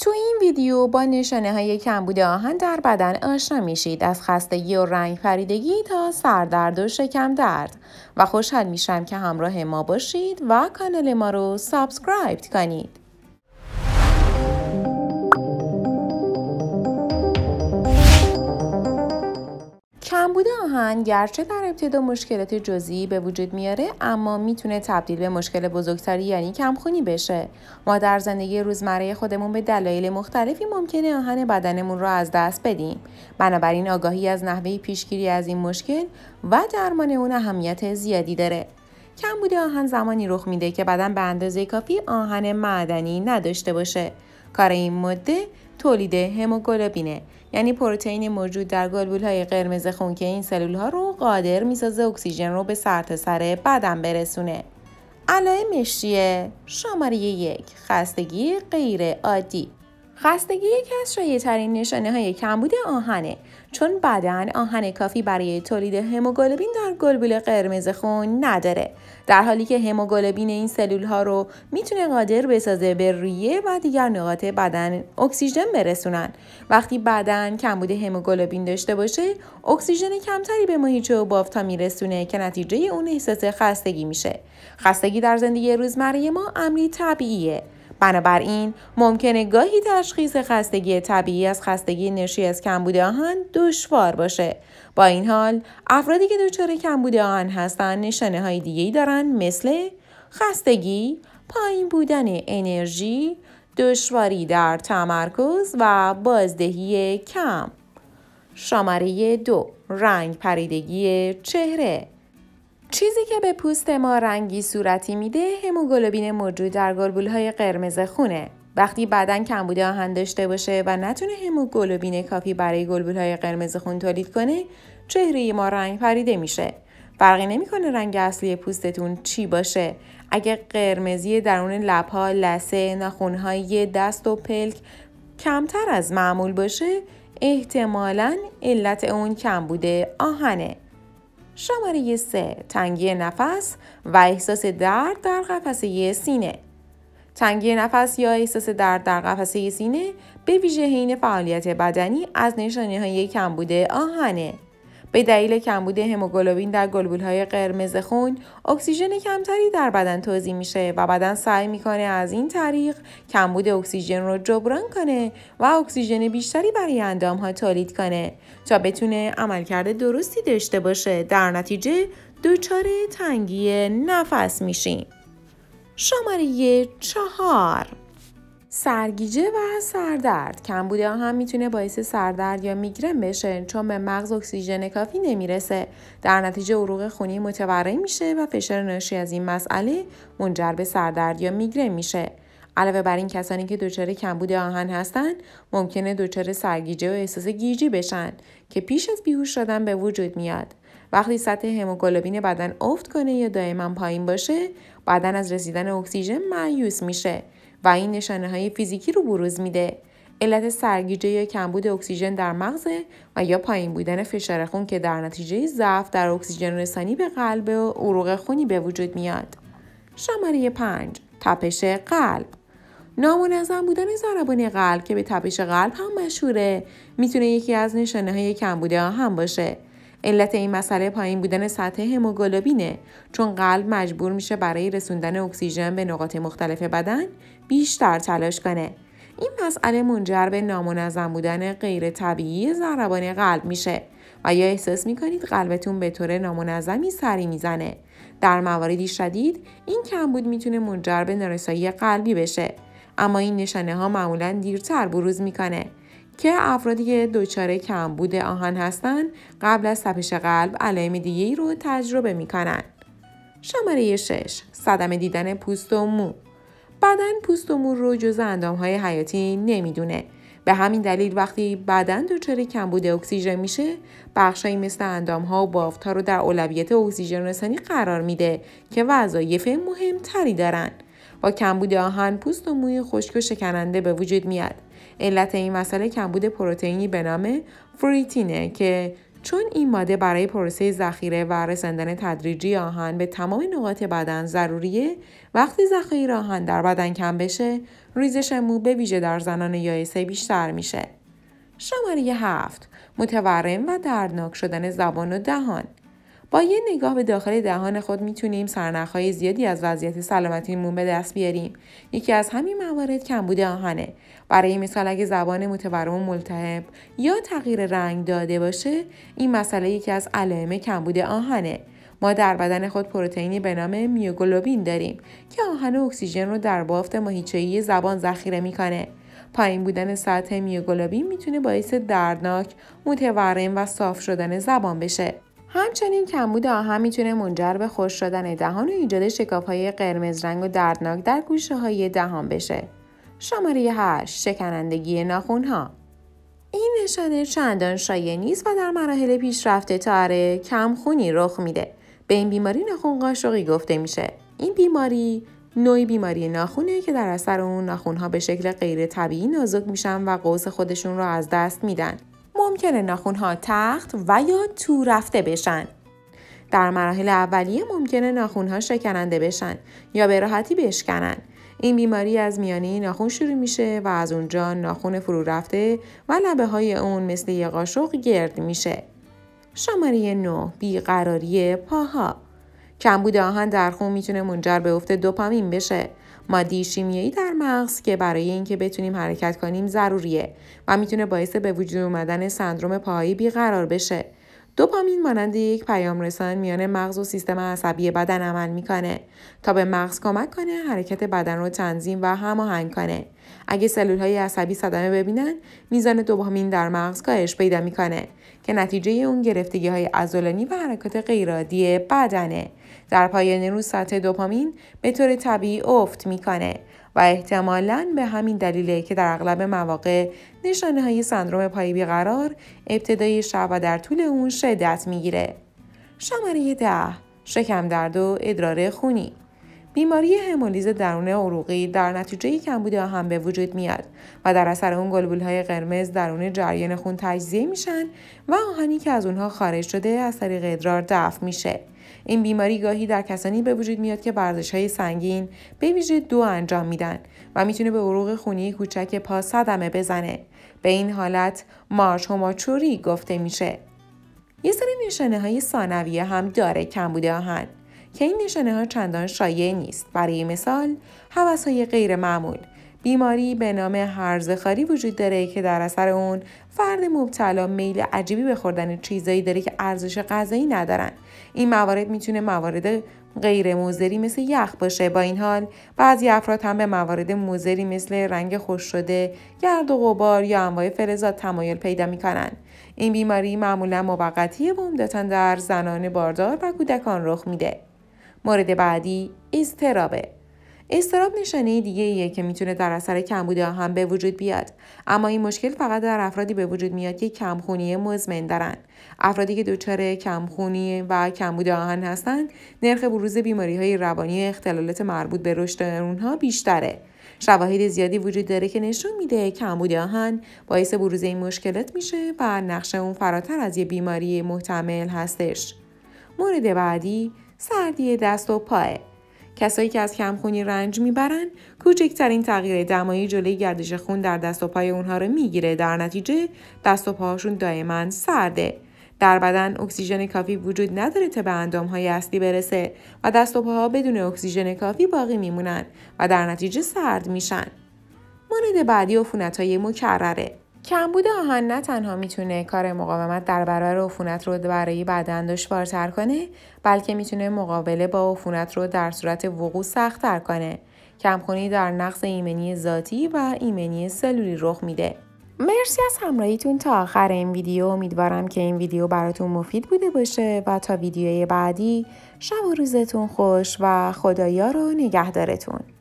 تو این ویدیو با نشانه های کمبود آهن در بدن آشنا میشید از خستگی و رنگ پریدگی تا سردرد و شکم درد و خوشحال میشم که همراه ما باشید و کانال ما رو سابسکرایب کنید. بهبود آهن گرچه در ابتدا مشکلات جزئی به وجود میاره اما میتونه تبدیل به مشکل بزرگتری یعنی کمخونی بشه ما در زندگی روزمره خودمون به دلایل مختلفی ممکنه آهن بدنمون را از دست بدیم بنابراین آگاهی از نحوه پیشگیری از این مشکل و درمان اون اهمیت زیادی داره کمبود آهن زمانی رخ میده که بدن به اندازه کافی آهن معدنی نداشته باشه کار این مده تولید هموگلوبینه یعنی پروتئین موجود در گلبول های قرمز خون که این سلول ها رو قادر میسازه اکسیژن رو به سرتاسر سر بدن برسونه علائمش چیه؟ شماره یک خستگی غیر عادی خستگی یکی از ترین نشانه های کمبود آهنه چون بدن آهن کافی برای تولید هموگلوبین در گلبول قرمز خون نداره در حالی که هموگلوبین این سلول ها رو میتونه قادر بسازه به ریه و دیگر نقاط بدن اکسیژن برسونن وقتی بدن کمبود هموگلوبین داشته باشه اکسیژن کمتری به ماهیچه و بافتا میرسونه که نتیجه اون احساس خستگی میشه خستگی در زندگی روزمره ما امری طبیعیه بنابراین ممکنه گاهی تشخیص خستگی طبیعی از خستگی ناشی از کمبود آهن دشوار باشه با این حال افرادی که دچار کمبود آهن هستند نشانه های دیگه دارند مثل خستگی پایین بودن انرژی دشواری در تمرکز و بازدهی کم شماره دو رنگ پریدگی چهره چیزی که به پوست ما رنگی صورتی میده هموگلوبین موجود در گلبولهای قرمز خونه وقتی بدن کمبود آهن داشته باشه و نتونه هموگلوبین کافی برای گلبولهای قرمز خون تولید کنه چهره ما رنگ پریده میشه فرقی نمیکنه رنگ اصلی پوستتون چی باشه اگه قرمزی درون لبها لسه ناخونهای دست و پلک کمتر از معمول باشه احتمالا علت اون کمبود آهنه شماره 3 تنگی نفس و احساس درد در قفسه سینه تنگی نفس یا احساس درد در قفسه سینه به ویژه حین فعالیت بدنی از نشانه های کمبود آهنه به دلیل کمبود هموگلوبین در های قرمز خون اکسیژن کمتری در بدن توضیح میشه و بدن سعی میکنه از این طریق کمبود اکسیژن رو جبران کنه و اکسیژن بیشتری برای ها تولید کنه تا بتونه عملکرد درستی داشته باشه در نتیجه دچار تنگی نفس میشیم شماره چهار سرگیجه و سردرد کمبود آهن میتونه باعث سردرد یا میگرن بشه چون به مغز اکسیژن کافی نمیرسه در نتیجه عروق خونی متورم میشه و فشار ناشی از این مسئله منجر به سردرد یا میگرن میشه علاوه بر این کسانی که دچار کمبود آهن هستند ممکنه دچار سرگیجه و احساس گیجی بشن که پیش از بیهوش شدن به وجود میاد وقتی سطح هموگلوبین بدن افت کنه یا دائما پایین باشه بدن از رسیدن اکسیژن معیوس میشه و این نشانه های فیزیکی رو بروز میده علت سرگیجه یا کمبود اکسیژن در مغز و یا پایین بودن فشار خون که در نتیجه ضعف در اکسیژن رسانی به قلب و عروق خونی به وجود میاد. شماره 5 تپش قلب نامنظم بودن ضربان قلب که به تپش قلب هم مشهوره میتونه یکی از نشانه های کمبود هم باشه علت این مسئله پایین بودن سطح هموگلوبینه چون قلب مجبور میشه برای رسوندن اکسیژن به نقاط مختلف بدن بیشتر تلاش کنه این مسئله منجر به نامنظم بودن غیر طبیعی ضربان قلب میشه و یا احساس میکنید قلبتون به طور نامنظمی سری میزنه در مواردی شدید این کمبود میتونه منجر به نارسایی قلبی بشه اما این نشانه ها معمولا دیرتر بروز میکنه که افرادی که دچار کمبود آهن هستند قبل از سپش قلب علائم دیگری رو تجربه می شماره 6 صدم دیدن پوست و مو بدن پوست و مو رو جز اندامهای حیاتی نمیدونه به همین دلیل وقتی بدن دچار کمبود اکسیژن میشه بخشهایی مثل اندامها و ها رو در اولویت اکسیژن رسانی قرار میده که وظایف مهمتری دارند با کمبود آهن پوست و موی خشک و شکننده به وجود میاد علت این مسئله کمبود پروتئینی به نام فریتینه که چون این ماده برای پروسه ذخیره و رساندن تدریجی آهن به تمام نقاط بدن ضروریه وقتی ذخیره آهن در بدن کم بشه ریزش مو به ویژه در زنان یایسه بیشتر میشه شماره هفت متورم و دردناک شدن زبان و دهان با یه نگاه به داخل دهان خود میتونیم سرنخهای زیادی از وضعیت سلامتیمون به دست بیاریم یکی از همین موارد کمبود آهنه برای مثال اگه زبان متورم و ملتهب یا تغییر رنگ داده باشه این مسئله یکی از علائم کمبود آهنه ما در بدن خود پروتئینی به نام میوگلوبین داریم که آهن اکسیژن رو در بافت ماهیچه‌ای زبان ذخیره میکنه پایین بودن سطح میوگلوبین میتونه باعث دردناک متورم و صاف شدن زبان بشه همچنین کمبود آهن میتونه منجر به خوش شدن دهان و ایجاد های قرمز رنگ و دردناک در گوشه های دهان بشه. شماره 8 شکنندگی ناخون ها این نشانه چندان شایع نیست و در مراحل پیشرفت تاره کم خونی رخ میده. به این بیماری ناخون قاشقی گفته میشه. این بیماری نوعی بیماری ناخونه که در اثر اون ناخونها به شکل غیر طبیعی نازک میشن و قوس خودشون رو از دست میدن. ممکنه ناخونها تخت و یا تو رفته بشن. در مراحل اولیه ممکنه ناخونها شکننده بشن یا به راحتی بشکنن. این بیماری از میانه ناخون شروع میشه و از اونجا ناخون فرو رفته و لبه های اون مثل یه قاشق گرد میشه. شماره 9 بیقراری پاها کمبود آهن در خون میتونه منجر به افت دوپامین بشه مادی شیمیایی در مغز که برای اینکه بتونیم حرکت کنیم ضروریه و میتونه باعث به وجود اومدن سندروم پاهایی بیقرار بشه دوپامین مانند یک پیام رسان میان مغز و سیستم عصبی بدن عمل میکنه تا به مغز کمک کنه حرکت بدن رو تنظیم و هماهنگ کنه اگه سلول های عصبی صدمه ببینن میزان دوپامین در مغز کاهش پیدا میکنه که نتیجه اون گرفتگی های عضلانی و حرکات غیرعادی بدنه در پایان روز سطح دوپامین به طور طبیعی افت میکنه و احتمالا به همین دلیله که در اغلب مواقع نشانه های سندروم پای بیقرار ابتدای شب و در طول اون شدت میگیره. شماره ده شکم درد و ادرار خونی بیماری همولیز درون عروقی در نتیجه کمبود هم به وجود میاد و در اثر اون گلبول های قرمز درون جریان خون تجزیه میشن و آهنی که از اونها خارج شده از طریق ادرار دفع میشه این بیماری گاهی در کسانی به وجود میاد که ورزش های سنگین به ویژه دو انجام میدن و میتونه به عروق خونی کوچک پا صدمه بزنه به این حالت مارش هوماچوری گفته میشه یه سری نشانه های ثانویه هم داره کم بوده آهن که این نشانه ها چندان شایع نیست برای مثال حوث های غیر معمول بیماری به نام هرزخاری وجود داره که در اثر اون فرد مبتلا میل عجیبی به خوردن چیزایی داره که ارزش غذایی ندارن این موارد میتونه موارد غیر موزری مثل یخ باشه با این حال بعضی افراد هم به موارد مزری مثل رنگ خوش شده گرد و غبار یا انواع فلزات تمایل پیدا میکنن این بیماری معمولا موقتیه و عمدتا در زنان باردار و کودکان رخ میده مورد بعدی استرابه استراب نشانه دیگه ایه که میتونه در اثر کمبود آهن به وجود بیاد اما این مشکل فقط در افرادی به وجود میاد که کمخونی مزمن دارن افرادی که دچار کمخونی و کمبود آهن هستند نرخ بروز بیماری های روانی اختلالات مربوط به رشد اونها بیشتره شواهد زیادی وجود داره که نشون میده کمبود آهن باعث بروز این مشکلات میشه و نقش اون فراتر از یه بیماری محتمل هستش مورد بعدی سردی دست و پاه کسایی که از کمخونی رنج میبرن کوچکترین تغییر دمایی جلوی گردش خون در دست و پای اونها رو میگیره در نتیجه دست و پاهاشون دائما سرده در بدن اکسیژن کافی وجود نداره تا به اندامهای اصلی برسه و دست و پاها بدون اکسیژن کافی باقی میمونن و در نتیجه سرد میشن مورد بعدی های مکرره کمبود آهن نه تنها میتونه کار مقاومت در برابر عفونت رو برای بدن دشوارتر کنه بلکه میتونه مقابله با عفونت رو در صورت وقوع سختتر کنه کمخونی در نقص ایمنی ذاتی و ایمنی سلولی رخ میده مرسی از همراهیتون تا آخر این ویدیو امیدوارم که این ویدیو براتون مفید بوده باشه و تا ویدیوی بعدی شب و روزتون خوش و خدایا رو نگهدارتون